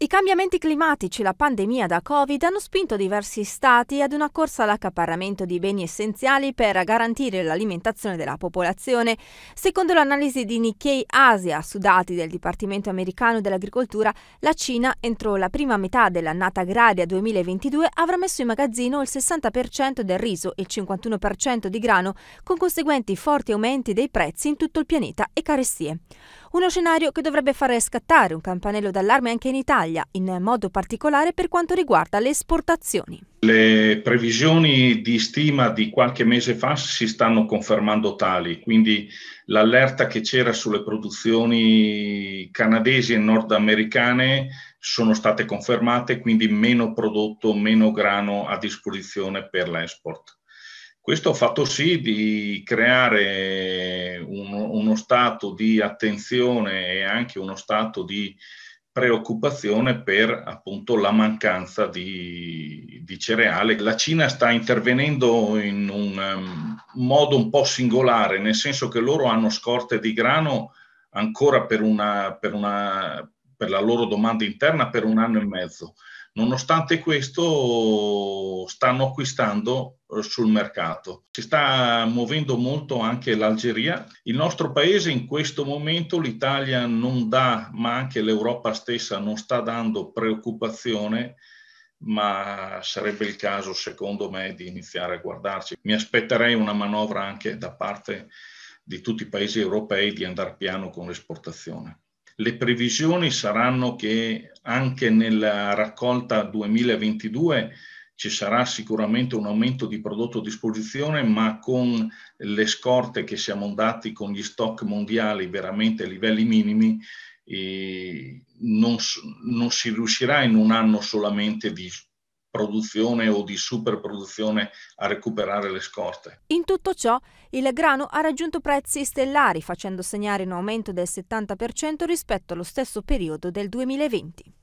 I cambiamenti climatici e la pandemia da Covid hanno spinto diversi stati ad una corsa all'accaparramento di beni essenziali per garantire l'alimentazione della popolazione. Secondo l'analisi di Nikkei Asia, su dati del Dipartimento americano dell'agricoltura, la Cina entro la prima metà dell'annata agraria 2022 avrà messo in magazzino il 60% del riso e il 51% di grano, con conseguenti forti aumenti dei prezzi in tutto il pianeta e carestie. Uno scenario che dovrebbe fare scattare un campanello d'allarme anche in Italia, in modo particolare per quanto riguarda le esportazioni. Le previsioni di stima di qualche mese fa si stanno confermando tali, quindi l'allerta che c'era sulle produzioni canadesi e nordamericane sono state confermate, quindi meno prodotto, meno grano a disposizione per l'export. Questo ha fatto sì di creare uno, uno stato di attenzione e anche uno stato di preoccupazione per appunto la mancanza di, di, cereale. La Cina sta intervenendo in un um, modo un po' singolare, nel senso che loro hanno scorte di grano ancora per, una, per, una, per la loro domanda interna per un anno e mezzo. Nonostante questo stanno acquistando eh, sul mercato. Si sta muovendo molto anche l'Algeria. Il nostro paese in questo momento, l'Italia non dà, ma anche l'Europa stessa non sta dando preoccupazione ma sarebbe il caso secondo me di iniziare a guardarci. Mi aspetterei una manovra anche da parte di tutti i paesi europei di andare piano con l'esportazione. Le previsioni saranno che anche nella raccolta 2022 ci sarà sicuramente un aumento di prodotto a disposizione, ma con le scorte che siamo andati con gli stock mondiali veramente a livelli minimi, eh, non, non, si riuscirà in un anno solamente di produzione o di superproduzione a recuperare le scorte. In tutto ciò, il grano ha raggiunto prezzi stellari, facendo segnare un aumento del 70% rispetto allo stesso periodo del 2020.